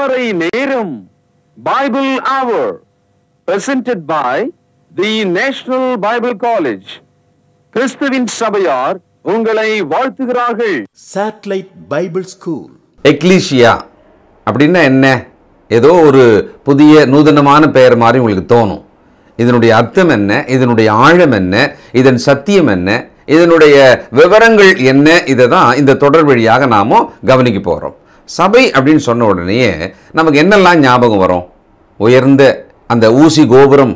திருமறை நேரம் Bible hour presented by the national Bible college கிறிஸ்துவின் சபையார் உங்களை வாழ்த்துகிறார்கள் சேட்டலைட் பைபிள் ஸ்கூல் எக்லீஷியா அப்படின்னா என்ன ஏதோ ஒரு புதிய நூதனமான பெயர் மாதிரி உங்களுக்கு தோணும் இதனுடைய அர்த்தம் என்ன இதனுடைய ஆழம் என்ன இதன் சத்தியம் என்ன இதனுடைய விவரங்கள் என்ன இதை தான் இந்த தொடர் வழியாக நாமும் கவனிக்க போகிறோம் சபை அப்படின்னு சொன்ன உடனேயே நமக்கு என்னெல்லாம் ஞாபகம் வரும் உயர்ந்த அந்த ஊசி கோபுரம்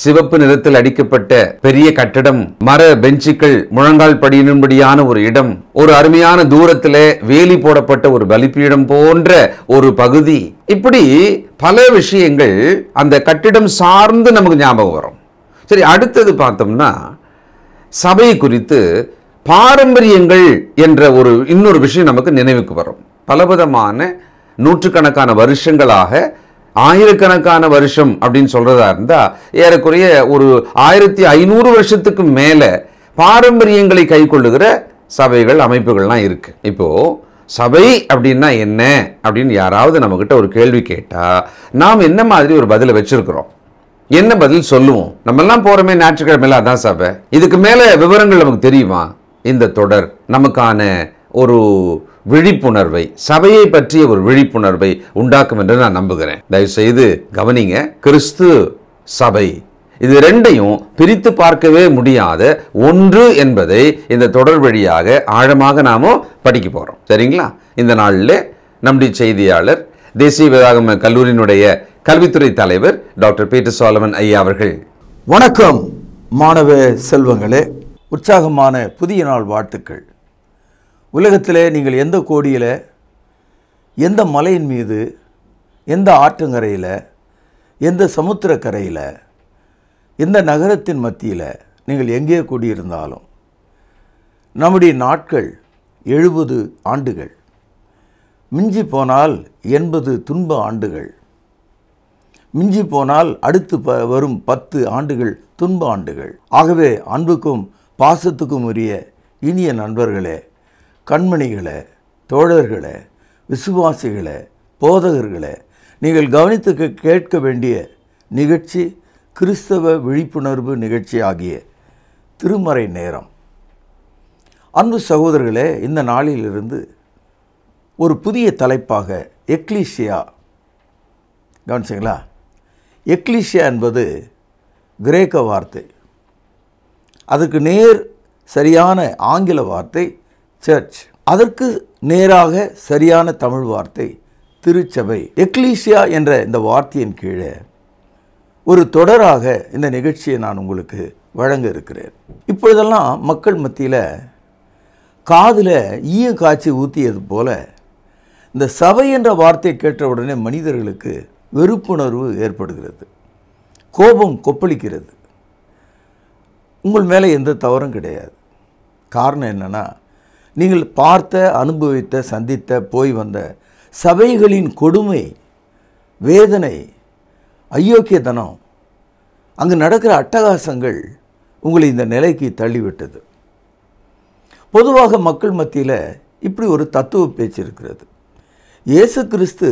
சிவப்பு நிறத்தில் அடிக்கப்பட்ட பெரிய கட்டடம் மர பெஞ்சுக்கள் முழங்கால் படியினும்படியான ஒரு இடம் ஒரு அருமையான தூரத்தில் வேலி போடப்பட்ட ஒரு பலிப்பீடம் போன்ற ஒரு பகுதி இப்படி பல விஷயங்கள் அந்த கட்டிடம் சார்ந்து நமக்கு ஞாபகம் வரும் சரி அடுத்தது பார்த்தோம்னா சபை குறித்து பாரம்பரியங்கள் என்ற ஒரு இன்னொரு விஷயம் நமக்கு நினைவுக்கு வரும் பலவிதமான நூற்றுக்கணக்கான வருஷங்களாக ஆயிரக்கணக்கான வருஷம் அப்படின்னு சொல்கிறதா இருந்தால் ஏறக்குறைய ஒரு ஆயிரத்தி ஐநூறு வருஷத்துக்கு மேலே பாரம்பரியங்களை கை கொள்ளுகிற சபைகள் அமைப்புகள்லாம் இருக்குது இப்போது சபை அப்படின்னா என்ன அப்படின்னு யாராவது நம்மக்கிட்ட ஒரு கேள்வி கேட்டால் நாம் என்ன மாதிரி ஒரு பதிலை வச்சிருக்கிறோம் என்ன பதில் சொல்லுவோம் நம்மெல்லாம் போகிறோமே ஞாயிற்றுக்கிழமையில் அதான் சபை இதுக்கு மேலே விவரங்கள் நமக்கு தெரியுமா இந்த தொடர் நமக்கான ஒரு விழிப்புணர்வை சபையை பற்றிய ஒரு விழிப்புணர்வை உண்டாக்கும் என்று நான் நம்புகிறேன் தயவுசெய்து கவனிங்க கிறிஸ்து சபை இது ரெண்டையும் பிரித்து பார்க்கவே முடியாத ஒன்று என்பதை இந்த தொடர் வழியாக ஆழமாக நாம படிக்க போகிறோம் சரிங்களா இந்த நாளில் நம்முடைய செய்தியாளர் தேசிய வேதாகம கல்லூரியினுடைய கல்வித்துறை தலைவர் டாக்டர் பீட்டர் சோலமன் ஐயா அவர்கள் வணக்கம் மாணவ செல்வங்களே உற்சாகமான புதிய நாள் வாழ்த்துக்கள் உலகத்தில் நீங்கள் எந்த கோடியில் எந்த மலையின் மீது எந்த ஆற்றங்கரையில் எந்த சமுத்திரக்கரையில் எந்த நகரத்தின் மத்தியில் நீங்கள் எங்கே கூடியிருந்தாலும் நம்முடைய நாட்கள் எழுபது ஆண்டுகள் மிஞ்சி போனால் எண்பது துன்ப ஆண்டுகள் மிஞ்சி போனால் அடுத்து ப வரும் பத்து ஆண்டுகள் துன்ப ஆண்டுகள் ஆகவே அன்புக்கும் பாசத்துக்கும் உரிய இனிய நண்பர்களே கண்மணிகளை தோழர்களை விசுவாசிகளை போதகர்களை நீங்கள் கவனித்து கேட்க வேண்டிய நிகழ்ச்சி கிறிஸ்தவ விழிப்புணர்வு நிகழ்ச்சி ஆகிய திருமறை நேரம் அன்பு சகோதரர்களே இந்த நாளிலிருந்து ஒரு புதிய தலைப்பாக எக்லீஷியா கவனிச்சிங்களா எக்லீஷியா என்பது கிரேக்க வார்த்தை அதுக்கு நேர் சரியான ஆங்கில வார்த்தை சர்ச் அதற்கு நேராக சரியான தமிழ் வார்த்தை திருச்சபை எக்லீசியா என்ற இந்த வார்த்தையின் கீழே ஒரு தொடராக இந்த நிகழ்ச்சியை நான் உங்களுக்கு வழங்க இருக்கிறேன் இப்பொழுதெல்லாம் மக்கள் மத்தியில் காதில் ஈய காய்ச்சி ஊற்றியது போல இந்த சபை என்ற கேட்ட கேட்டவுடனே மனிதர்களுக்கு வெறுப்புணர்வு ஏற்படுகிறது கோபம் கொப்பளிக்கிறது உங்கள் மேலே எந்த தவறும் கிடையாது காரணம் என்னென்னா நீங்கள் பார்த்த அனுபவித்த சந்தித்த போய் வந்த சபைகளின் கொடுமை வேதனை அயோக்கியத்தனம் அங்கு நடக்கிற அட்டகாசங்கள் உங்களை இந்த நிலைக்கு தள்ளிவிட்டது பொதுவாக மக்கள் மத்தியில் இப்படி ஒரு தத்துவ பேச்சு இருக்கிறது இயேசு கிறிஸ்து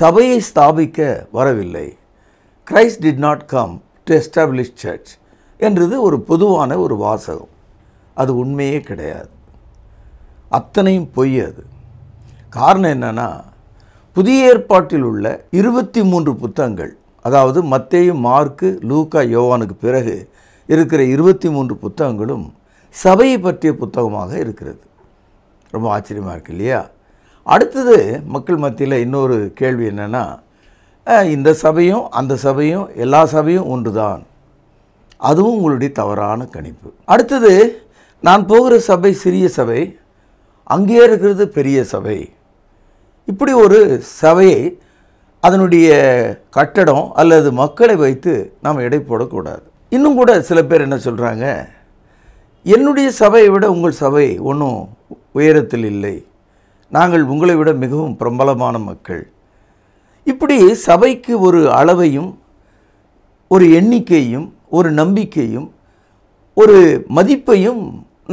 சபையை ஸ்தாபிக்க வரவில்லை Christ did not come to establish church என்றது ஒரு பொதுவான ஒரு வாசகம் அது உண்மையே கிடையாது அத்தனையும் பொய் அது காரணம் என்னென்னா புதிய ஏற்பாட்டில் உள்ள இருபத்தி மூன்று புத்தகங்கள் அதாவது மத்தேயும் மார்க்கு லூக்கா யோவானுக்கு பிறகு இருக்கிற இருபத்தி மூன்று புத்தகங்களும் சபையை பற்றிய புத்தகமாக இருக்கிறது ரொம்ப ஆச்சரியமாக இருக்கு இல்லையா அடுத்தது மக்கள் மத்தியில் இன்னொரு கேள்வி என்னென்னா இந்த சபையும் அந்த சபையும் எல்லா சபையும் ஒன்று தான் அதுவும் உங்களுடைய தவறான கணிப்பு அடுத்தது நான் போகிற சபை சிறிய சபை அங்கேயே இருக்கிறது பெரிய சபை இப்படி ஒரு சபையை அதனுடைய கட்டடம் அல்லது மக்களை வைத்து நாம் எடை போடக்கூடாது இன்னும் கூட சில பேர் என்ன சொல்கிறாங்க என்னுடைய சபையை விட உங்கள் சபை ஒன்றும் உயரத்தில் இல்லை நாங்கள் உங்களை விட மிகவும் பிரபலமான மக்கள் இப்படி சபைக்கு ஒரு அளவையும் ஒரு எண்ணிக்கையும் ஒரு நம்பிக்கையும் ஒரு மதிப்பையும்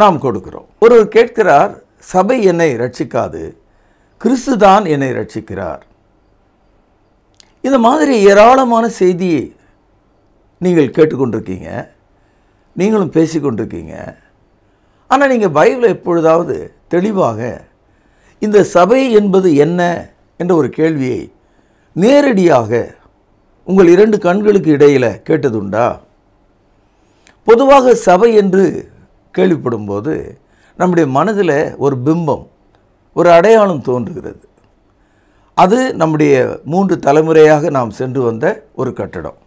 நாம் கொடுக்குறோம் ஒருவர் கேட்கிறார் சபை என்னை ரட்சிக்காது கிறிஸ்து தான் என்னை ரட்சிக்கிறார் இந்த மாதிரி ஏராளமான செய்தியை நீங்கள் கேட்டுக்கொண்டிருக்கீங்க நீங்களும் பேசிக்கொண்டிருக்கீங்க ஆனால் நீங்கள் பைபிளை எப்பொழுதாவது தெளிவாக இந்த சபை என்பது என்ன என்ற ஒரு கேள்வியை நேரடியாக உங்கள் இரண்டு கண்களுக்கு இடையில் கேட்டதுண்டா பொதுவாக சபை என்று கேள்விப்படும் போது நம்முடைய மனதில் ஒரு பிம்பம் ஒரு அடையாளம் தோன்றுகிறது அது நம்முடைய மூன்று தலைமுறையாக நாம் சென்று வந்த ஒரு கட்டடம்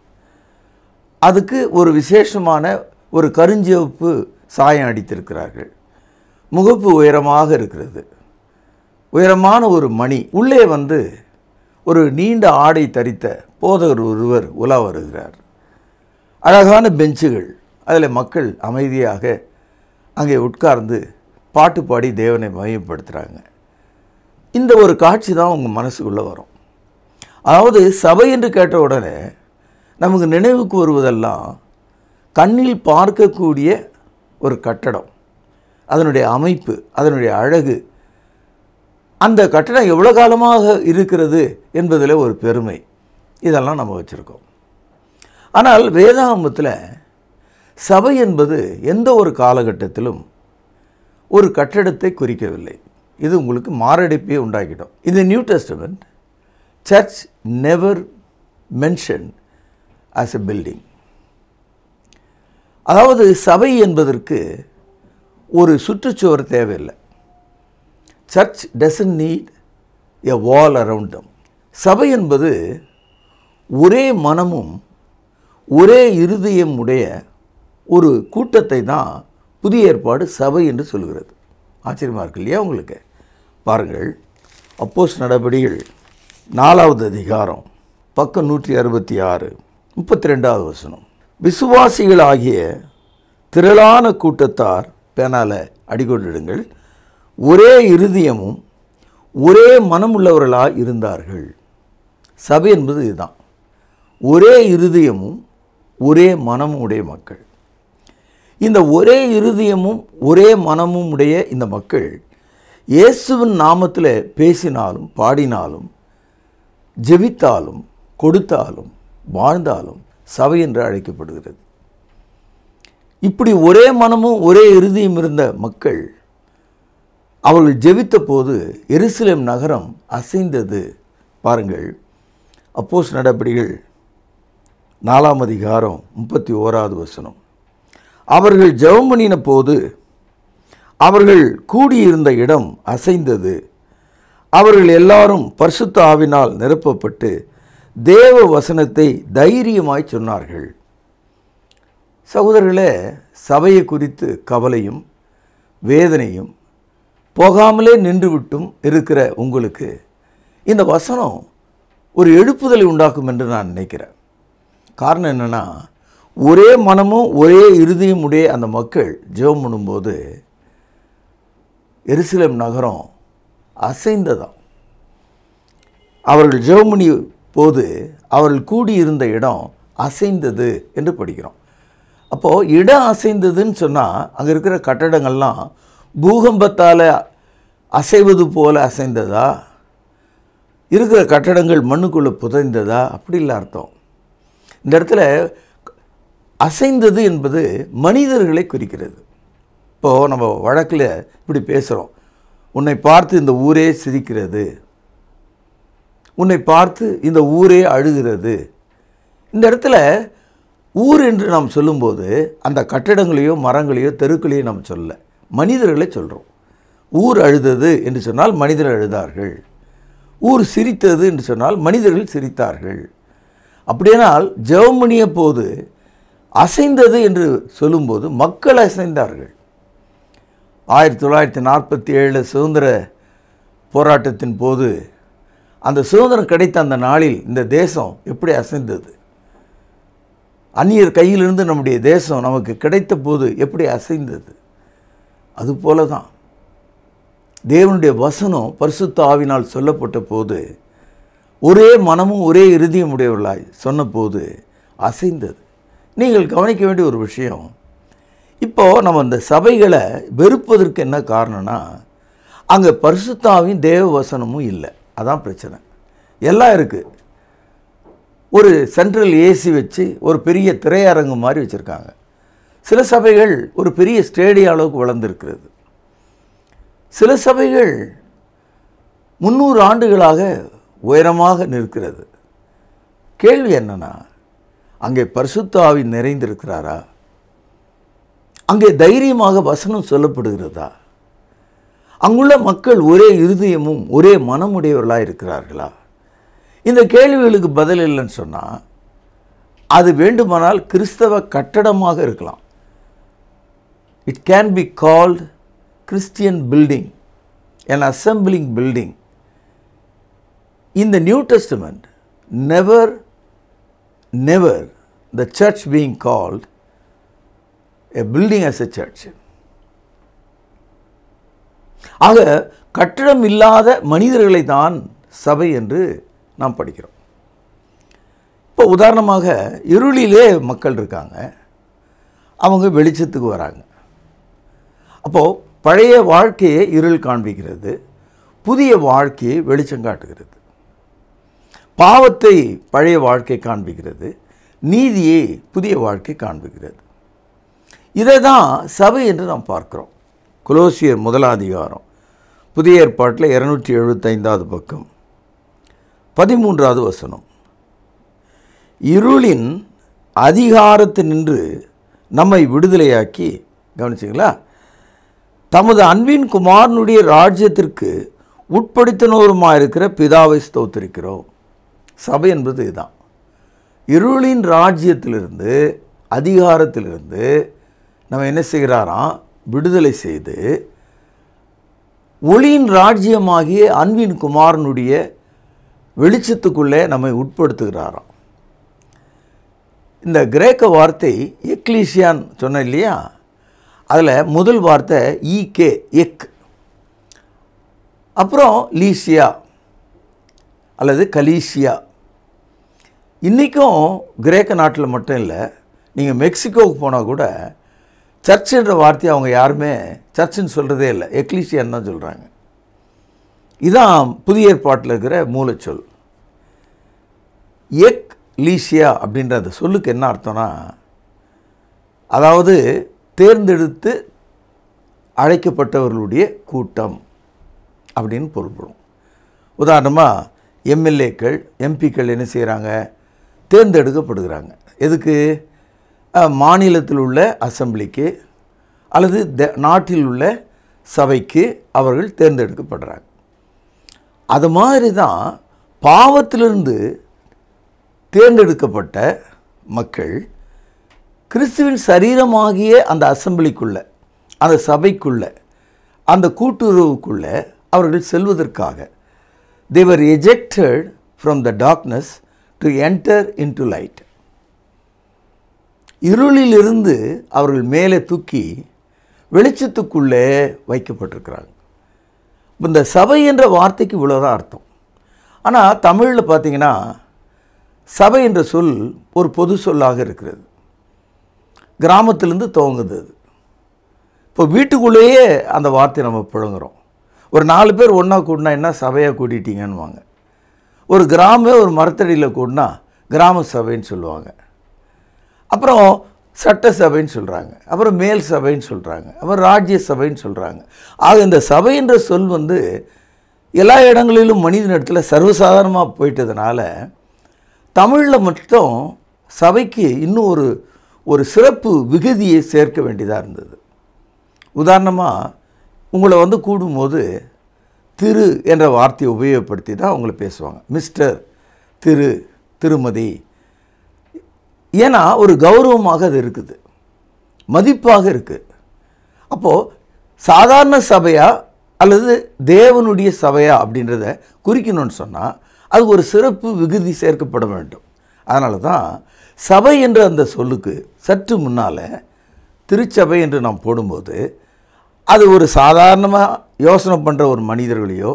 அதுக்கு ஒரு விசேஷமான ஒரு கருஞ்சிவப்பு சாயம் அடித்திருக்கிறார்கள் முகப்பு உயரமாக இருக்கிறது உயரமான ஒரு மணி உள்ளே வந்து ஒரு நீண்ட ஆடை தரித்த போதகர் ஒருவர் உலா வருகிறார் அழகான பெஞ்சுகள் அதில் மக்கள் அமைதியாக அங்கே உட்கார்ந்து பாட்டு பாடி தேவனை மையப்படுத்துகிறாங்க இந்த ஒரு காட்சி தான் உங்கள் மனசுக்குள்ளே வரும் அதாவது சபை என்று கேட்ட உடனே நமக்கு நினைவுக்கு வருவதெல்லாம் கண்ணில் பார்க்கக்கூடிய ஒரு கட்டடம் அதனுடைய அமைப்பு அதனுடைய அழகு அந்த கட்டடம் எவ்வளோ காலமாக இருக்கிறது என்பதில் ஒரு பெருமை இதெல்லாம் நம்ம வச்சுருக்கோம் ஆனால் வேதாகமத்தில் சபை என்பது எந்த ஒரு காலகட்டத்திலும் ஒரு கட்டிடத்தை குறிக்கவில்லை இது உங்களுக்கு மாரடைப்பை உண்டாகிடும் இந்த new testament church never mention as a building அதாவது சபை என்பதற்கு ஒரு சுற்றுச்சுவர் தேவையில்லை church doesn't need a wall around them சபை என்பது ஒரே மனமும் ஒரே இருதயம் உடைய ஒரு கூட்டத்தை தான் புதிய ஏற்பாடு சபை என்று சொல்கிறது ஆச்சரியமாக இருக்கு இல்லையா உங்களுக்கு பாருங்கள் அப்போஸ் நடவடிகள் நாலாவது அதிகாரம் பக்கம் நூற்றி அறுபத்தி ஆறு முப்பத்தி ரெண்டாவது வசனம் விசுவாசிகளாகிய திரளான கூட்டத்தார் பேனால் அடிகொண்டிடுங்கள் ஒரே இருதயமும் ஒரே மனம் உள்ளவர்களாக இருந்தார்கள் சபை என்பது இதுதான் ஒரே இருதயமும் ஒரே மனமும் உடைய மக்கள் இந்த ஒரே இருதயமும் ஒரே மனமும் உடைய இந்த மக்கள் இயேசுவின் நாமத்தில் பேசினாலும் பாடினாலும் ஜெபித்தாலும் கொடுத்தாலும் வாழ்ந்தாலும் சபை என்று அழைக்கப்படுகிறது இப்படி ஒரே மனமும் ஒரே இறுதியும் இருந்த மக்கள் அவர்கள் ஜெபித்த போது எருசலேம் நகரம் அசைந்தது பாருங்கள் அப்போஸ் நடபடிகள் நாலாம் அதிகாரம் முப்பத்தி ஓராவது வசனம் அவர்கள் ஜெபம் பண்ணின போது அவர்கள் கூடியிருந்த இடம் அசைந்தது அவர்கள் எல்லாரும் பரிசுத்த ஆவினால் நிரப்பப்பட்டு தேவ வசனத்தை தைரியமாய் சொன்னார்கள் சகோதரர்களே சபையை குறித்து கவலையும் வேதனையும் போகாமலே நின்றுவிட்டும் இருக்கிற உங்களுக்கு இந்த வசனம் ஒரு எழுப்புதலை உண்டாக்கும் என்று நான் நினைக்கிறேன் காரணம் என்னென்னா ஒரே மனமும் ஒரே இறுதியும் உடைய அந்த மக்கள் ஜெபம் பண்ணும்போது எருசலேம் நகரம் அசைந்ததாம் அவர்கள் ஜெபம் பண்ணி போது அவர்கள் கூடியிருந்த இடம் அசைந்தது என்று படிக்கிறோம் அப்போது இடம் அசைந்ததுன்னு சொன்னால் அங்கே இருக்கிற கட்டடங்கள்லாம் பூகம்பத்தால் அசைவது போல் அசைந்ததா இருக்கிற கட்டடங்கள் மண்ணுக்குள்ளே புதைந்ததா அப்படி இல்லை அர்த்தம் இந்த இடத்துல அசைந்தது என்பது மனிதர்களை குறிக்கிறது இப்போது நம்ம வழக்கில் இப்படி பேசுகிறோம் உன்னை பார்த்து இந்த ஊரே சிரிக்கிறது உன்னை பார்த்து இந்த ஊரே அழுகிறது இந்த இடத்துல ஊர் என்று நாம் சொல்லும்போது அந்த கட்டடங்களையோ மரங்களையோ தெருக்களையோ நாம் சொல்ல மனிதர்களை சொல்கிறோம் ஊர் அழுதது என்று சொன்னால் மனிதர்கள் அழுதார்கள் ஊர் சிரித்தது என்று சொன்னால் மனிதர்கள் சிரித்தார்கள் அப்படியானால் ஜெர்மனிய போது அசைந்தது என்று சொல்லும்போது மக்கள் அசைந்தார்கள் ஆயிரத்தி தொள்ளாயிரத்தி நாற்பத்தி ஏழு சுதந்திர போராட்டத்தின் போது அந்த சுதந்திரம் கிடைத்த அந்த நாளில் இந்த தேசம் எப்படி அசைந்தது அந்நியர் கையிலிருந்து நம்முடைய தேசம் நமக்கு கிடைத்த போது எப்படி அசைந்தது அதுபோல தான் தேவனுடைய வசனம் பரிசுத்த ஆவினால் சொல்லப்பட்ட போது ஒரே மனமும் ஒரே இறுதியும் உடையவர்களாய் சொன்னபோது அசைந்தது நீங்கள் கவனிக்க வேண்டிய ஒரு விஷயம் இப்போது நம்ம இந்த சபைகளை வெறுப்பதற்கு என்ன காரணம்னா அங்கே பரிசுத்தாவையும் தேவ வசனமும் இல்லை அதான் பிரச்சனை எல்லாம் இருக்குது ஒரு சென்ட்ரல் ஏசி வச்சு ஒரு பெரிய திரையரங்கு மாதிரி வச்சுருக்காங்க சில சபைகள் ஒரு பெரிய ஸ்டேடிய அளவுக்கு வளர்ந்துருக்கிறது சில சபைகள் முந்நூறு ஆண்டுகளாக உயரமாக நிற்கிறது கேள்வி என்னென்னா அங்கே பரிசுத்தாவி நிறைந்திருக்கிறாரா அங்கே தைரியமாக வசனம் சொல்லப்படுகிறதா அங்குள்ள மக்கள் ஒரே இருதயமும் ஒரே மனமுடையவர்களாக இருக்கிறார்களா இந்த கேள்விகளுக்கு பதில் இல்லைன்னு சொன்னால் அது வேண்டுமானால் கிறிஸ்தவ கட்டடமாக இருக்கலாம் it can be called Christian building and assembling building இந்த new testament never never the church being called a building as a church. ஆக கட்டிடம் இல்லாத மனிதர்களை தான் சபை என்று நாம் படிக்கிறோம் இப்போ உதாரணமாக இருளிலே மக்கள் இருக்காங்க அவங்க வெளிச்சத்துக்கு வராங்க அப்போது பழைய வாழ்க்கையை இருள் காண்பிக்கிறது புதிய வாழ்க்கையை வெளிச்சம் காட்டுகிறது பாவத்தை பழைய வாழ்க்கை காண்பிக்கிறது நீதியை புதிய வாழ்க்கை காண்பிக்கிறது இதை தான் சபை என்று நாம் பார்க்குறோம் குலோசியர் முதலாதிகாரம் புதிய ஏற்பாட்டில் இரநூற்றி எழுபத்தைந்தாவது பக்கம் பதிமூன்றாவது வசனம் இருளின் நின்று நம்மை விடுதலையாக்கி கவனிச்சிங்களா தமது அன்பின் குமாரனுடைய ராஜ்யத்திற்கு உட்படுத்தினோருமாக இருக்கிற பிதாவை ஸ்தோத்திருக்கிறோம் சபை என்பது இதுதான் இருளின் ராஜ்யத்திலிருந்து அதிகாரத்திலிருந்து நம்ம என்ன செய்கிறாராம் விடுதலை செய்து ஒளியின் ராஜ்யமாகிய அன்பின் குமாரனுடைய வெளிச்சத்துக்குள்ளே நம்மை உட்படுத்துகிறாராம் இந்த கிரேக்க வார்த்தை எக்லீசியான் சொன்னேன் இல்லையா அதில் முதல் வார்த்தை இகே எக் அப்புறம் லீசியா அல்லது கலீசியா இன்றைக்கும் கிரேக்க நாட்டில் மட்டும் இல்லை நீங்கள் மெக்சிகோவுக்கு போனால் கூட சர்ச்சுன்ற வார்த்தையை அவங்க யாருமே சர்ச்சுன்னு சொல்கிறதே இல்லை எக்லீசியன் தான் சொல்கிறாங்க இதான் புதிய ஏற்பாட்டில் இருக்கிற மூலச்சொல் எக் லீசியா அப்படின்ற அந்த சொல்லுக்கு என்ன அர்த்தம்னா அதாவது தேர்ந்தெடுத்து அழைக்கப்பட்டவர்களுடைய கூட்டம் அப்படின்னு பொருள்படும் உதாரணமாக எம்எல்ஏக்கள் எம்பிக்கள் என்ன செய்கிறாங்க தேர்ந்தெடுக்கப்படுகிறாங்க எதுக்கு மாநிலத்தில் உள்ள அசம்பிளிக்கு அல்லது த நாட்டில் உள்ள சபைக்கு அவர்கள் தேர்ந்தெடுக்கப்படுறாங்க அது மாதிரி தான் பாவத்திலிருந்து தேர்ந்தெடுக்கப்பட்ட மக்கள் கிறிஸ்துவின் சரீரமாகிய அந்த அசம்பிளிக்குள்ள அந்த சபைக்குள்ளே அந்த கூட்டுறவுக்குள்ளே அவர்கள் செல்வதற்காக they were ejected from the darkness to enter into light இருளிலிருந்து அவர்கள் மேலே தூக்கி வெளிச்சத்துக்குள்ளே வைக்கப்பட்டிருக்கிறாங்க இந்த சபை என்ற வார்த்தைக்கு இவ்வளோதான் அர்த்தம் ஆனால் தமிழில் பார்த்திங்கன்னா சபை என்ற சொல் ஒரு பொது சொல்லாக இருக்கிறது கிராமத்திலேருந்து துவங்குது அது இப்போ வீட்டுக்குள்ளேயே அந்த வார்த்தை நம்ம புழங்குறோம் ஒரு நாலு பேர் ஒன்றா கூட்டினா என்ன சபையாக வாங்க ஒரு கிராமமே ஒரு மரத்தடியில் கூடனா கிராம சபைன்னு சொல்லுவாங்க அப்புறம் சட்ட சபைன்னு சொல்கிறாங்க அப்புறம் மேல் சபைன்னு சொல்கிறாங்க அப்புறம் ராஜ்ய சபைன்னு சொல்கிறாங்க ஆக இந்த சபைன்ற சொல் வந்து எல்லா இடங்களிலும் மனிதனிடத்தில் சர்வசாதாரணமாக போயிட்டதுனால தமிழில் மட்டும் சபைக்கு இன்னும் ஒரு ஒரு சிறப்பு விகுதியை சேர்க்க வேண்டியதாக இருந்தது உதாரணமாக உங்களை வந்து கூடும்போது திரு என்ற வார்த்தையை உபயோகப்படுத்தி தான் அவங்கள பேசுவாங்க மிஸ்டர் திரு திருமதி ஏன்னா ஒரு கௌரவமாக அது இருக்குது மதிப்பாக இருக்குது அப்போது சாதாரண சபையா அல்லது தேவனுடைய சபையா அப்படின்றத குறிக்கணும்னு சொன்னால் அது ஒரு சிறப்பு விகுதி சேர்க்கப்பட வேண்டும் அதனால தான் சபை என்ற அந்த சொல்லுக்கு சற்று முன்னால் திருச்சபை என்று நாம் போடும்போது அது ஒரு சாதாரணமாக யோசனை பண்ணுற ஒரு மனிதர்களையோ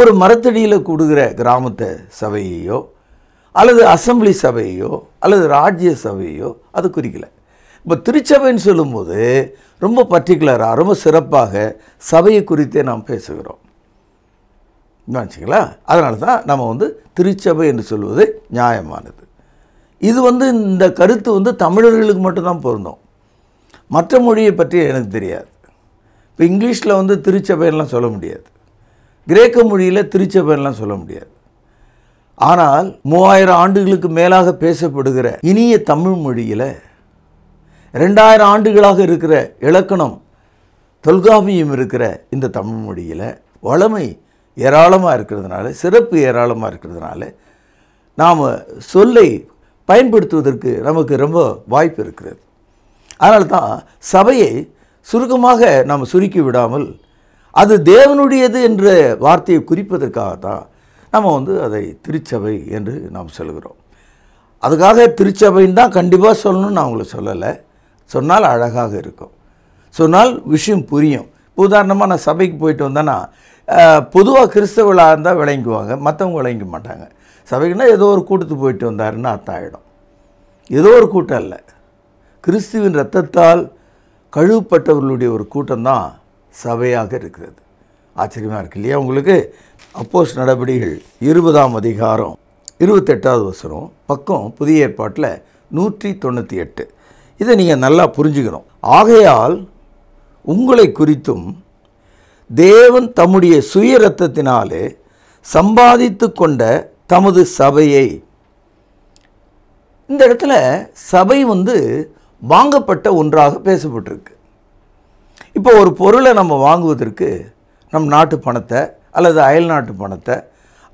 ஒரு மரத்தடியில் கொடுக்குற கிராமத்தை சபையையோ அல்லது அசம்பிளி சபையோ அல்லது ராஜ்ய சபையையோ அது குறிக்கலை இப்போ திருச்சபைன்னு சொல்லும்போது ரொம்ப பர்டிகுலராக ரொம்ப சிறப்பாக சபையை குறித்தே நாம் பேசுகிறோம் வச்சுங்களா அதனால தான் நம்ம வந்து திருச்சபை என்று சொல்வது நியாயமானது இது வந்து இந்த கருத்து வந்து தமிழர்களுக்கு மட்டும்தான் பொருந்தும் மற்ற மொழியை பற்றி எனக்கு தெரியாது இப்போ இங்கிலீஷில் வந்து திருச்சபைன்லாம் சொல்ல முடியாது கிரேக்க மொழியில் திருச்சபைன்லாம் சொல்ல முடியாது ஆனால் மூவாயிரம் ஆண்டுகளுக்கு மேலாக பேசப்படுகிற இனிய தமிழ் மொழியில் ரெண்டாயிரம் ஆண்டுகளாக இருக்கிற இலக்கணம் தொல்காப்பியம் இருக்கிற இந்த தமிழ் மொழியில் வளமை ஏராளமாக இருக்கிறதுனால சிறப்பு ஏராளமாக இருக்கிறதுனால நாம் சொல்லை பயன்படுத்துவதற்கு நமக்கு ரொம்ப வாய்ப்பு இருக்கிறது அதனால தான் சபையை சுருக்கமாக நாம் சுருக்கி விடாமல் அது தேவனுடையது என்ற வார்த்தையை குறிப்பதற்காகத்தான் நம்ம வந்து அதை திருச்சபை என்று நாம் சொல்கிறோம் அதுக்காக திருச்சபைன்னு தான் கண்டிப்பாக சொல்லணும்னு நான் உங்களை சொல்லலை சொன்னால் அழகாக இருக்கும் சொன்னால் விஷயம் புரியும் உதாரணமாக நான் சபைக்கு போயிட்டு வந்தேன்னா பொதுவாக கிறிஸ்தவளாக இருந்தால் விளங்குவாங்க மற்றவங்க விளங்க மாட்டாங்க சபைக்குன்னா ஏதோ ஒரு கூட்டத்துக்கு போயிட்டு வந்தாருன்னு அர்த்தம் ஆகிடும் ஏதோ ஒரு கூட்டம் இல்லை கிறிஸ்துவின் ரத்தத்தால் கழுவப்பட்டவர்களுடைய ஒரு கூட்டம் தான் சபையாக இருக்கிறது ஆச்சரியமாக இருக்கு இல்லையா உங்களுக்கு அப்போஸ் நடவடிக்கைகள் இருபதாம் அதிகாரம் இருபத்தெட்டாவது வசனம் பக்கம் புதிய ஏற்பாட்டில் நூற்றி தொண்ணூற்றி எட்டு இதை நீங்கள் நல்லா புரிஞ்சுக்கணும் ஆகையால் உங்களை குறித்தும் தேவன் தம்முடைய சுய ரத்தத்தினாலே சம்பாதித்து கொண்ட தமது சபையை இந்த இடத்துல சபை வந்து வாங்கப்பட்ட ஒன்றாக பேசப்பட்டிருக்கு இப்போ ஒரு பொருளை நம்ம வாங்குவதற்கு நம் நாட்டு பணத்தை அல்லது அயல் நாட்டு பணத்தை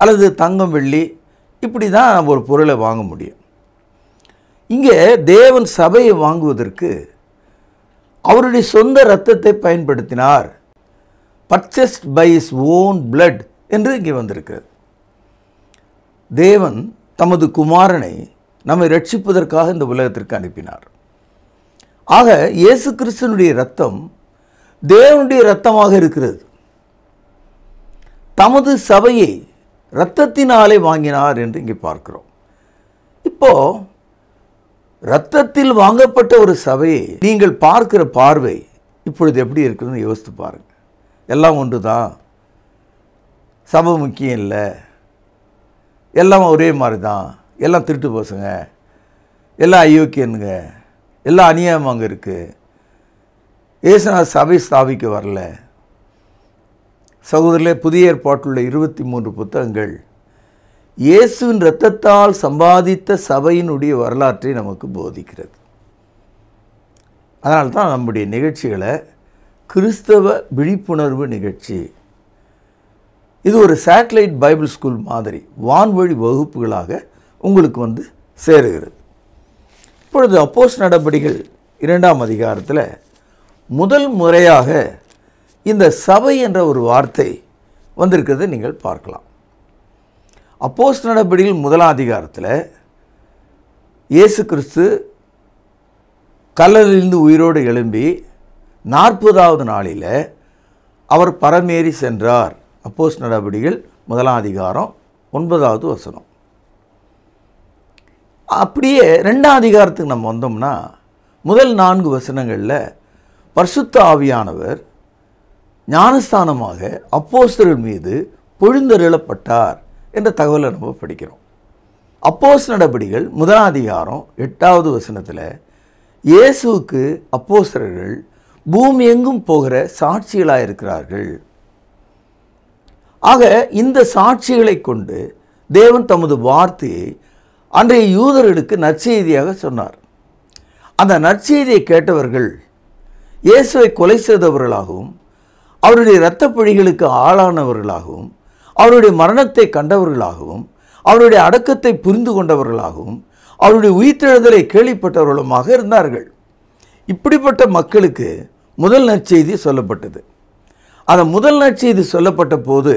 அல்லது தங்கம் வெள்ளி இப்படி தான் நம்ம ஒரு பொருளை வாங்க முடியும் இங்கே தேவன் சபையை வாங்குவதற்கு அவருடைய சொந்த இரத்தத்தை பயன்படுத்தினார் purchased by his own blood என்று இங்கே வந்திருக்கிறது தேவன் தமது குமாரனை நம்மை ரட்சிப்பதற்காக இந்த உலகத்திற்கு அனுப்பினார் ஆக இயேசு கிறிஸ்தனுடைய ரத்தம் தேவனுடைய ரத்தமாக இருக்கிறது தமது சபையை இரத்தத்தினாலே வாங்கினார் என்று இங்கே பார்க்கிறோம் இப்போ இரத்தத்தில் வாங்கப்பட்ட ஒரு சபையை நீங்கள் பார்க்கிற பார்வை இப்பொழுது எப்படி இருக்குதுன்னு யோசித்து பாருங்கள் எல்லாம் ஒன்று தான் சபை முக்கியம் இல்லை எல்லாம் ஒரே மாதிரி தான் எல்லாம் திருட்டு பசங்க எல்லாம் அயோக்கியனுங்க எல்லா அநியாயமும் அங்கே இருக்குது ஏசுநாத சபை ஸ்தாபிக்க வரல சகோதரிலே புதிய ஏற்பாட்டில் உள்ள இருபத்தி மூன்று புத்தகங்கள் இயேசுவின் இரத்தத்தால் சம்பாதித்த சபையினுடைய வரலாற்றை நமக்கு போதிக்கிறது தான் நம்முடைய நிகழ்ச்சிகளை கிறிஸ்தவ விழிப்புணர்வு நிகழ்ச்சி இது ஒரு சேட்டலைட் பைபிள் ஸ்கூல் மாதிரி வான்வழி வகுப்புகளாக உங்களுக்கு வந்து சேருகிறது இப்பொழுது அப்போஸ் நடபடிகள் இரண்டாம் அதிகாரத்தில் முதல் முறையாக இந்த சபை என்ற ஒரு வார்த்தை வந்திருக்கிறத நீங்கள் பார்க்கலாம் அப்போஸ் நடபடியில் முதலாம் அதிகாரத்தில் இயேசு கிறிஸ்து கல்லலிருந்து உயிரோடு எழும்பி நாற்பதாவது நாளில் அவர் பரமேறி சென்றார் அப்போஸ் நடபடிகள் முதலாம் அதிகாரம் ஒன்பதாவது வசனம் அப்படியே ரெண்டாம் அதிகாரத்துக்கு நம்ம வந்தோம்னா முதல் நான்கு வசனங்களில் பரிசுத்த ஆவியானவர் ஞானஸ்தானமாக அப்போஸ்தர்கள் மீது பொழுந்தருளப்பட்டார் என்ற தகவலை நம்ம படிக்கிறோம் அப்போஸ் நடபடிகள் முதலாதிகாரம் எட்டாவது வசனத்தில் இயேசுவுக்கு அப்போஸ்தரர்கள் பூமி எங்கும் போகிற சாட்சிகளாக இருக்கிறார்கள் ஆக இந்த சாட்சிகளை கொண்டு தேவன் தமது வார்த்தையை அன்றைய யூதர்களுக்கு நற்செய்தியாக சொன்னார் அந்த நற்செய்தியை கேட்டவர்கள் இயேசுவை கொலை செய்தவர்களாகவும் அவருடைய இரத்த பிழிகளுக்கு ஆளானவர்களாகவும் அவருடைய மரணத்தை கண்டவர்களாகவும் அவருடைய அடக்கத்தை புரிந்து கொண்டவர்களாகவும் அவருடைய உயிர்த்தெழுதலை கேள்விப்பட்டவர்களுமாக இருந்தார்கள் இப்படிப்பட்ட மக்களுக்கு முதல் நற்செய்தி சொல்லப்பட்டது அந்த முதல் நற்செய்தி சொல்லப்பட்ட போது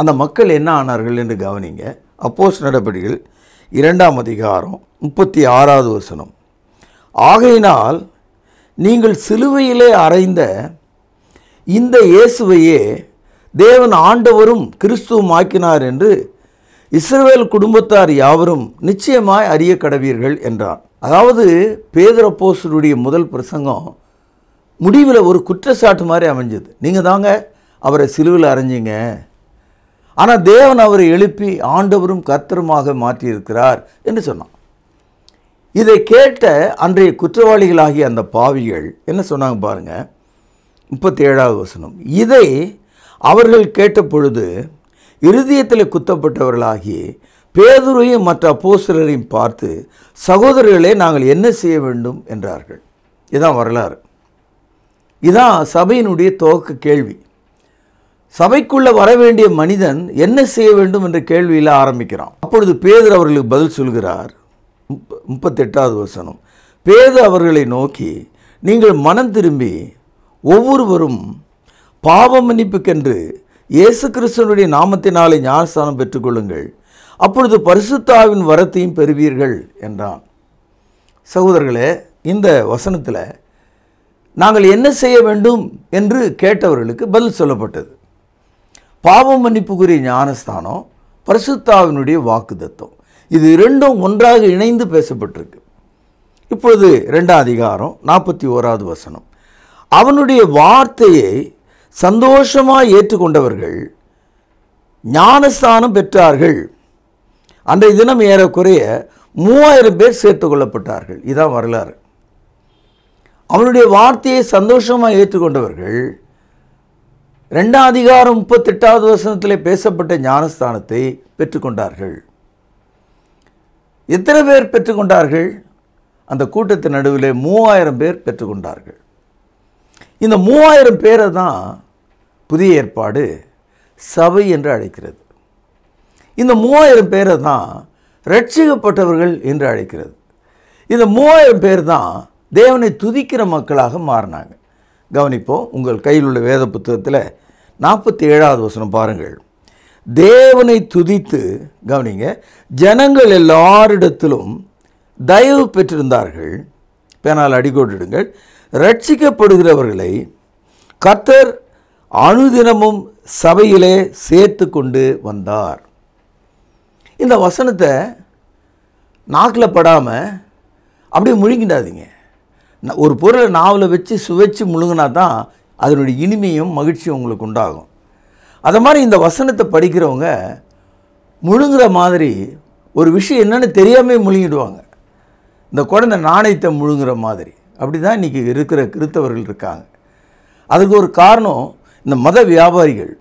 அந்த மக்கள் என்ன ஆனார்கள் என்று கவனிங்க அப்போஸ் நடவடிக்கைகள் இரண்டாம் அதிகாரம் முப்பத்தி ஆறாவது வசனம் ஆகையினால் நீங்கள் சிலுவையிலே அறைந்த இந்த இயேசுவையே தேவன் ஆண்டவரும் கிறிஸ்துவும் ஆக்கினார் என்று இஸ்ரேல் குடும்பத்தார் யாவரும் நிச்சயமாய் அறிய கடவீர்கள் என்றார் அதாவது பேதரப்போசருடைய முதல் பிரசங்கம் முடிவில் ஒரு குற்றச்சாட்டு மாதிரி அமைஞ்சது நீங்கள் தாங்க அவரை சிலுவில் அரைஞ்சிங்க ஆனால் தேவன் அவரை எழுப்பி ஆண்டவரும் கர்த்தருமாக மாற்றியிருக்கிறார் என்று சொன்னான் இதை கேட்ட அன்றைய குற்றவாளிகளாகிய அந்த பாவிகள் என்ன சொன்னாங்க பாருங்கள் முப்பத்தி ஏழாவது வசனம் இதை அவர்கள் கேட்ட பொழுது இருதயத்தில் குத்தப்பட்டவர்களாகி பேதுருவையும் மற்ற அப்போஸ்தலரையும் பார்த்து சகோதரர்களே நாங்கள் என்ன செய்ய வேண்டும் என்றார்கள் இதான் வரலாறு இதான் சபையினுடைய துவக்க கேள்வி சபைக்குள்ள வர வேண்டிய மனிதன் என்ன செய்ய வேண்டும் என்ற கேள்வியில் ஆரம்பிக்கிறான் அப்பொழுது பேதர் அவர்களுக்கு பதில் சொல்கிறார் முப்பத்தெட்டாவது வசனம் பேது அவர்களை நோக்கி நீங்கள் மனம் திரும்பி ஒவ்வொருவரும் பாவ மன்னிப்புக்கென்று இயேசு கிறிஸ்தனுடைய நாமத்தினாலே ஞானஸ்தானம் பெற்றுக்கொள்ளுங்கள் அப்பொழுது பரிசுத்தாவின் வரத்தையும் பெறுவீர்கள் என்றான் சகோதரர்களே இந்த வசனத்தில் நாங்கள் என்ன செய்ய வேண்டும் என்று கேட்டவர்களுக்கு பதில் சொல்லப்பட்டது பாவம் மன்னிப்புக்குரிய ஞானஸ்தானம் பரிசுத்தாவினுடைய வாக்குதத்தம் இது இரண்டும் ஒன்றாக இணைந்து பேசப்பட்டிருக்கு இப்பொழுது ரெண்டாம் அதிகாரம் நாற்பத்தி ஓராவது வசனம் அவனுடைய வார்த்தையை சந்தோஷமாக ஏற்றுக்கொண்டவர்கள் ஞானஸ்தானம் பெற்றார்கள் அன்றைய தினம் ஏறக்குறைய மூவாயிரம் பேர் சேர்த்து கொள்ளப்பட்டார்கள் இதான் வரலாறு அவனுடைய வார்த்தையை சந்தோஷமாக ஏற்றுக்கொண்டவர்கள் ரெண்டாம் அதிகாரம் முப்பத்தெட்டாவது வசனத்தில் பேசப்பட்ட ஞானஸ்தானத்தை பெற்றுக்கொண்டார்கள் எத்தனை பேர் பெற்றுக்கொண்டார்கள் அந்த கூட்டத்தின் நடுவில் மூவாயிரம் பேர் பெற்றுக்கொண்டார்கள் இந்த மூவாயிரம் பேரை தான் புதிய ஏற்பாடு சபை என்று அழைக்கிறது இந்த மூவாயிரம் பேரை தான் ரட்சிக்கப்பட்டவர்கள் என்று அழைக்கிறது இந்த மூவாயிரம் பேர் தான் தேவனை துதிக்கிற மக்களாக மாறினாங்க கவனிப்போம் உங்கள் கையில் உள்ள வேத புத்தகத்தில் நாற்பத்தி ஏழாவது வசனம் பாருங்கள் தேவனை துதித்து கவனிங்க ஜனங்கள் எல்லாரிடத்திலும் தயவு பெற்றிருந்தார்கள் பேனால் அடிக்கோட்டிடுங்கள் ரட்சிக்கப்படுகிறவர்களை கத்தர் அணுதினமும் சபையிலே சேர்த்து கொண்டு வந்தார் இந்த வசனத்தை நாக்கில் படாமல் அப்படியே முழுங்கிடாதீங்க ஒரு பொருளை நாவலை வச்சு சுவைச்சு முழுங்கினா தான் அதனுடைய இனிமையும் மகிழ்ச்சியும் உங்களுக்கு உண்டாகும் அதை மாதிரி இந்த வசனத்தை படிக்கிறவங்க முழுங்குற மாதிரி ஒரு விஷயம் என்னென்னு தெரியாமல் முழுங்கிடுவாங்க இந்த குழந்தை நாணயத்தை முழுங்குற மாதிரி அப்படி தான் இன்றைக்கி இருக்கிற கிறித்தவர்கள் இருக்காங்க அதுக்கு ஒரு காரணம் இந்த மத வியாபாரிகள்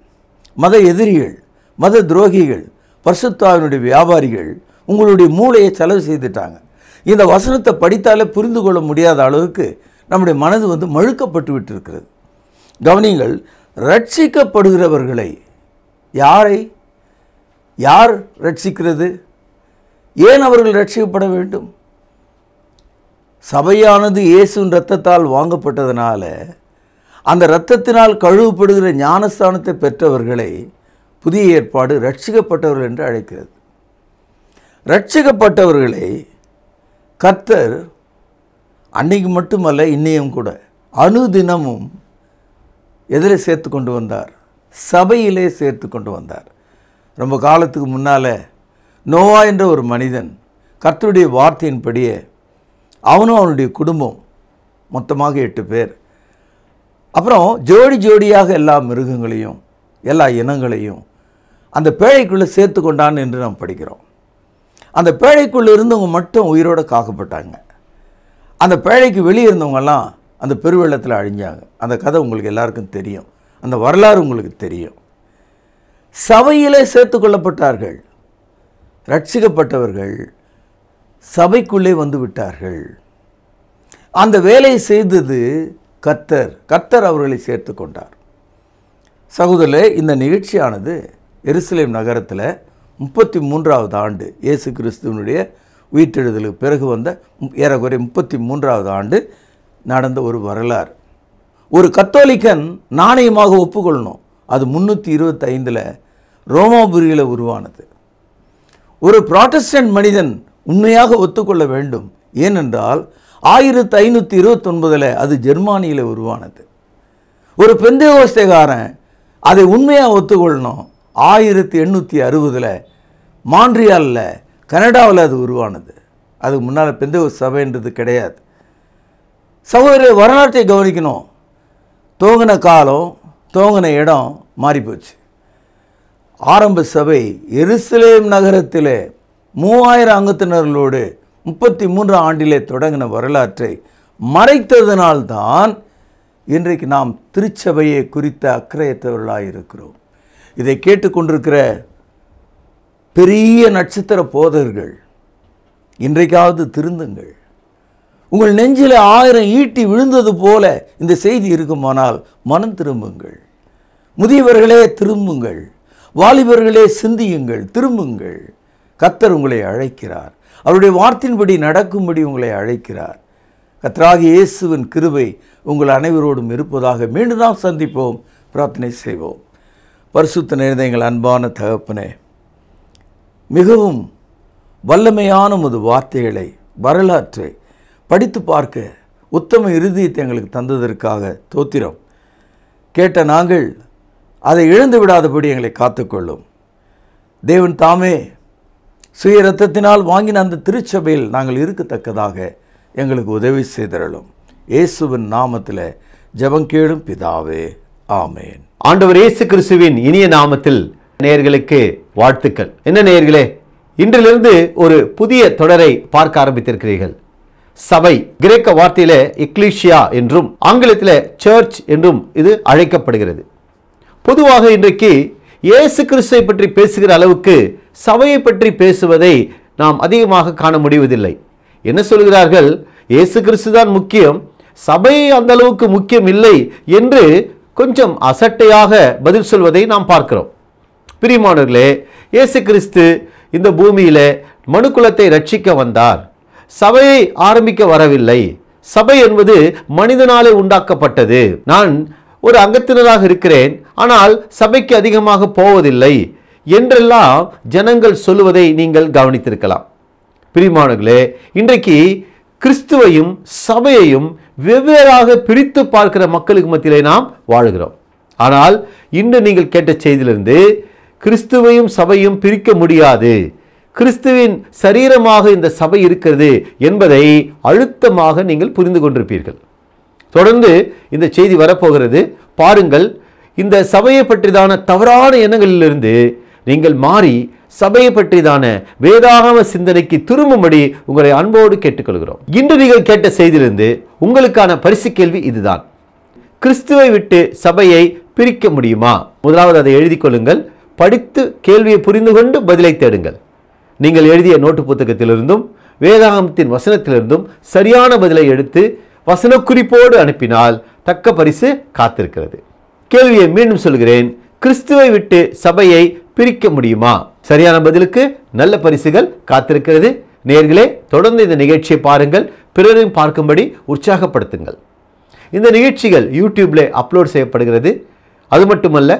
மத எதிரிகள் மத துரோகிகள் பர்சுத்தாவினுடைய வியாபாரிகள் உங்களுடைய மூளையை செலவு செய்துட்டாங்க இந்த வசனத்தை படித்தாலே புரிந்து கொள்ள முடியாத அளவுக்கு நம்முடைய மனது வந்து மழுக்கப்பட்டு விட்டிருக்கிறது கவனிங்கள் ரட்சிக்கப்படுகிறவர்களை யாரை யார் ரட்சிக்கிறது ஏன் அவர்கள் ரட்சிக்கப்பட வேண்டும் சபையானது இயேசுன் ரத்தத்தால் வாங்கப்பட்டதுனால அந்த இரத்தத்தினால் கழுவப்படுகிற ஞானஸ்தானத்தை பெற்றவர்களை புதிய ஏற்பாடு ரட்சிக்கப்பட்டவர்கள் என்று அழைக்கிறது ரட்சிக்கப்பட்டவர்களை கர்த்தர் அன்னைக்கு மட்டுமல்ல இன்னையும் கூட அணுதினமும் எதில் சேர்த்து கொண்டு வந்தார் சபையிலே சேர்த்து கொண்டு வந்தார் ரொம்ப காலத்துக்கு முன்னால் நோவா என்ற ஒரு மனிதன் கர்த்தருடைய வார்த்தையின்படியே அவனும் அவனுடைய குடும்பம் மொத்தமாக எட்டு பேர் அப்புறம் ஜோடி ஜோடியாக எல்லா மிருகங்களையும் எல்லா இனங்களையும் அந்த பேழைக்குள்ளே சேர்த்து கொண்டான் என்று நாம் படிக்கிறோம் அந்த பேழைக்குள்ளே இருந்தவங்க மட்டும் உயிரோடு காக்கப்பட்டாங்க அந்த பேழைக்கு வெளியே இருந்தவங்கெல்லாம் அந்த பெருவெள்ளத்தில் அழிஞ்சாங்க அந்த கதை உங்களுக்கு எல்லாருக்கும் தெரியும் அந்த வரலாறு உங்களுக்கு தெரியும் சபையிலே சேர்த்து கொள்ளப்பட்டார்கள் ரட்சிக்கப்பட்டவர்கள் சபைக்குள்ளே வந்து விட்டார்கள் அந்த வேலையை செய்தது கத்தர் கத்தர் அவர்களை சேர்த்து கொண்டார் சகோதரர்களே இந்த நிகழ்ச்சியானது எருசலேம் நகரத்தில் முப்பத்தி மூன்றாவது ஆண்டு இயேசு கிறிஸ்துவனுடைய உயிர்த்தெழுதலுக்கு பிறகு வந்த ஏறக்குறைய முப்பத்தி மூன்றாவது ஆண்டு நடந்த ஒரு வரலாறு ஒரு கத்தோலிக்கன் நாணயமாக ஒப்புக்கொள்ளணும் அது முந்நூற்றி இருபத்தைந்தில் ரோமாபுரியில் உருவானது ஒரு ப்ராட்டஸ்டன்ட் மனிதன் உண்மையாக ஒத்துக்கொள்ள வேண்டும் ஏனென்றால் ஆயிரத்து ஐநூற்றி இருபத்தொன்பதில் அது ஜெர்மானியில் உருவானது ஒரு பெந்தேகோஸ்தேகாரன் அதை உண்மையாக ஒத்துக்கொள்ளணும் ஆயிரத்தி எண்ணூற்றி அறுபதில் மாண்ட்ரியாலில் கனடாவில் அது உருவானது அதுக்கு முன்னால் பெந்த சபைன்றது கிடையாது சகோதரி வரலாற்றை கவனிக்கணும் தோங்கின காலம் தோங்கின இடம் மாறிப்போச்சு ஆரம்ப சபை எருசலேம் நகரத்தில் மூவாயிரம் அங்கத்தினர்களோடு முப்பத்தி மூன்று ஆண்டிலே தொடங்கின வரலாற்றை மறைத்ததினால்தான் இன்றைக்கு நாம் திருச்சபையை குறித்த அக்கறையத்தவர்களாக இருக்கிறோம் இதை கேட்டுக்கொண்டிருக்கிற பெரிய நட்சத்திர போதர்கள் இன்றைக்காவது திருந்துங்கள் உங்கள் நெஞ்சில் ஆயிரம் ஈட்டி விழுந்தது போல இந்த செய்தி இருக்குமானால் மனம் திரும்புங்கள் முதியவர்களே திரும்புங்கள் வாலிபர்களே சிந்தியுங்கள் திரும்புங்கள் கத்தர் உங்களை அழைக்கிறார் அவருடைய வார்த்தின்படி நடக்கும்படி உங்களை அழைக்கிறார் கத்தராகி இயேசுவின் கிருவை உங்கள் அனைவரோடும் இருப்பதாக மீண்டும் தான் சந்திப்போம் பிரார்த்தனை செய்வோம் பரிசுத்த நிறைந்த எங்கள் அன்பான தகப்பனே மிகவும் வல்லமையான முது வார்த்தைகளை வரலாற்றை படித்து பார்க்க உத்தம இறுதியத்தை எங்களுக்கு தந்ததற்காக தோத்திரம் கேட்ட நாங்கள் அதை இழந்து விடாதபடி எங்களை காத்துக்கொள்ளும் தேவன் தாமே சுய ரத்தத்தினால் வாங்கின அந்த திருச்சபையில் நாங்கள் இருக்கத்தக்கதாக எங்களுக்கு உதவி செய்திடலும் இயேசுவின் நாமத்தில் ஜபங்கேடும் பிதாவே ஆமேன் ஆண்டவர் இயேசு கிறிஸ்துவின் இனிய நாமத்தில் நேர்களுக்கு வாழ்த்துக்கள் என்ன நேர்களே இன்றிலிருந்து ஒரு புதிய தொடரை பார்க்க ஆரம்பித்திருக்கிறீர்கள் சபை கிரேக்க வார்த்தையில் இக்லீஷியா என்றும் ஆங்கிலத்தில் சர்ச் என்றும் இது அழைக்கப்படுகிறது பொதுவாக இன்றைக்கு இயேசு கிறிஸ்துவை பற்றி பேசுகிற அளவுக்கு சபையை பற்றி பேசுவதை நாம் அதிகமாக காண முடிவதில்லை என்ன சொல்கிறார்கள் இயேசு கிறிஸ்து தான் முக்கியம் சபை அந்த அளவுக்கு முக்கியம் இல்லை என்று கொஞ்சம் அசட்டையாக பதில் சொல்வதை நாம் பார்க்கிறோம் பிரிமானர்களே இயேசு கிறிஸ்து இந்த பூமியில் மனுக்குலத்தை ரட்சிக்க வந்தார் சபையை ஆரம்பிக்க வரவில்லை சபை என்பது மனிதனாலே உண்டாக்கப்பட்டது நான் ஒரு அங்கத்தினராக இருக்கிறேன் ஆனால் சபைக்கு அதிகமாக போவதில்லை என்றெல்லாம் ஜனங்கள் சொல்லுவதை நீங்கள் கவனித்திருக்கலாம் பிரிமானர்களே இன்றைக்கு கிறிஸ்துவையும் சபையையும் வெவ்வேறாக பிரித்து பார்க்கிற மக்களுக்கு மத்தியிலே நாம் வாழ்கிறோம் ஆனால் இன்று நீங்கள் கேட்ட செய்தியிலிருந்து கிறிஸ்துவையும் சபையும் பிரிக்க முடியாது கிறிஸ்துவின் சரீரமாக இந்த சபை இருக்கிறது என்பதை அழுத்தமாக நீங்கள் புரிந்து கொண்டிருப்பீர்கள் தொடர்ந்து இந்த செய்தி வரப்போகிறது பாருங்கள் இந்த சபையை பற்றிதான தவறான எண்ணங்களிலிருந்து நீங்கள் மாறி சபையை பற்றிதான வேதாகம சிந்தனைக்கு திரும்பும்படி உங்களை அன்போடு கேட்டுக்கொள்கிறோம் இன்று நீங்கள் கேட்ட செய்தியிலிருந்து உங்களுக்கான பரிசு கேள்வி இதுதான் கிறிஸ்துவை விட்டு சபையை பிரிக்க முடியுமா முதலாவது அதை எழுதி கொள்ளுங்கள் படித்து கேள்வியை புரிந்து கொண்டு பதிலை தேடுங்கள் நீங்கள் எழுதிய நோட்டு புத்தகத்திலிருந்தும் வேதாகமத்தின் வசனத்திலிருந்தும் சரியான பதிலை எடுத்து வசன குறிப்போடு அனுப்பினால் தக்க பரிசு காத்திருக்கிறது கேள்வியை மீண்டும் சொல்கிறேன் கிறிஸ்துவை விட்டு சபையை பிரிக்க முடியுமா சரியான பதிலுக்கு நல்ல பரிசுகள் காத்திருக்கிறது நேர்களே தொடர்ந்து இந்த நிகழ்ச்சியை பாருங்கள் பிறரையும் பார்க்கும்படி உற்சாகப்படுத்துங்கள் இந்த நிகழ்ச்சிகள் யூடியூப்ல அப்லோட் செய்யப்படுகிறது அது மட்டுமல்ல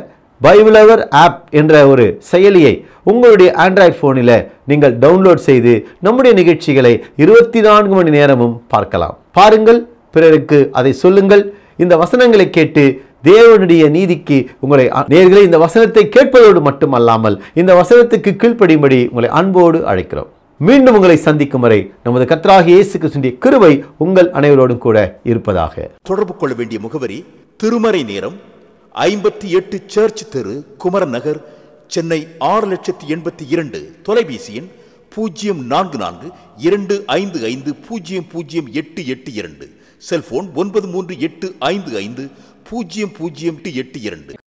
பைபிளவர் ஆப் என்ற ஒரு செயலியை உங்களுடைய ஆண்ட்ராய்ட் ஃபோனில் நீங்கள் டவுன்லோட் செய்து நம்முடைய நிகழ்ச்சிகளை இருபத்தி நான்கு மணி நேரமும் பார்க்கலாம் பாருங்கள் பிறருக்கு அதை சொல்லுங்கள் இந்த வசனங்களை கேட்டு தேவனுடைய நீதிக்கு உங்களை நேர்களை இந்த வசனத்தை கேட்பதோடு மட்டுமல்லாமல் இந்த வசனத்துக்கு கீழ்ப்படியும்படி உங்களை அன்போடு அழைக்கிறோம் மீண்டும் உங்களை சந்திக்கும் வரை நமது கத்தராக இயேசு கிருஷ்ணனுடைய கிருவை உங்கள் அனைவரோடும் கூட இருப்பதாக தொடர்பு கொள்ள வேண்டிய முகவரி திருமறை நேரம் ஐம்பத்தி எட்டு சர்ச் தெரு குமரன் நகர் சென்னை ஆறு லட்சத்தி எண்பத்தி இரண்டு தொலைபேசி எண் பூஜ்ஜியம் நான்கு நான்கு இரண்டு ஐந்து ஐந்து பூஜ்ஜியம் பூஜ்ஜியம் எட்டு எட்டு இரண்டு செல்போன் ஒன்பது மூன்று எட்டு ஐந்து ஐந்து பூஜ்ஜியம் பூஜ்ஜியம் டு எட்டு இரண்டு